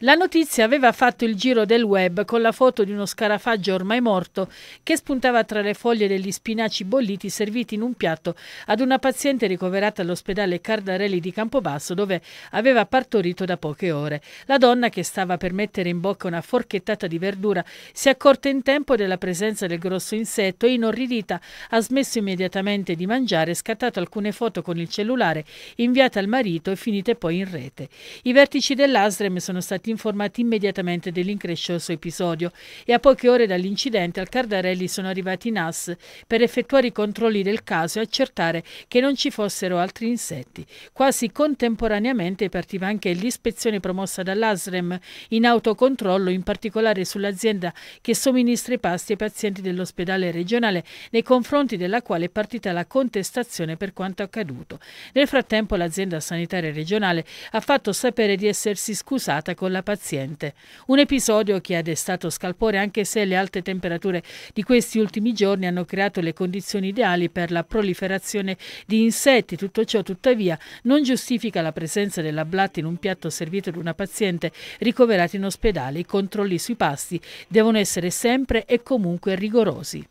La notizia aveva fatto il giro del web con la foto di uno scarafaggio ormai morto che spuntava tra le foglie degli spinaci bolliti serviti in un piatto ad una paziente ricoverata all'ospedale Cardarelli di Campobasso dove aveva partorito da poche ore. La donna che stava per mettere in bocca una forchettata di verdura si è accorta in tempo della presenza del grosso insetto e inorridita ha smesso immediatamente di mangiare, e scattato alcune foto con il cellulare inviate al marito e finite poi in rete. I vertici dell'ASREM sono stati stati informati immediatamente dell'increscioso episodio e a poche ore dall'incidente al Cardarelli sono arrivati in NAS per effettuare i controlli del caso e accertare che non ci fossero altri insetti. Quasi contemporaneamente partiva anche l'ispezione promossa dall'ASREM in autocontrollo, in particolare sull'azienda che somministra i pasti ai pazienti dell'ospedale regionale, nei confronti della quale è partita la contestazione per quanto accaduto. Nel frattempo l'azienda sanitaria regionale ha fatto sapere di essersi scusata con la alla paziente. Un episodio che ha destato scalpore anche se le alte temperature di questi ultimi giorni hanno creato le condizioni ideali per la proliferazione di insetti. Tutto ciò tuttavia non giustifica la presenza della blatta in un piatto servito ad una paziente ricoverata in ospedale. I controlli sui pasti devono essere sempre e comunque rigorosi.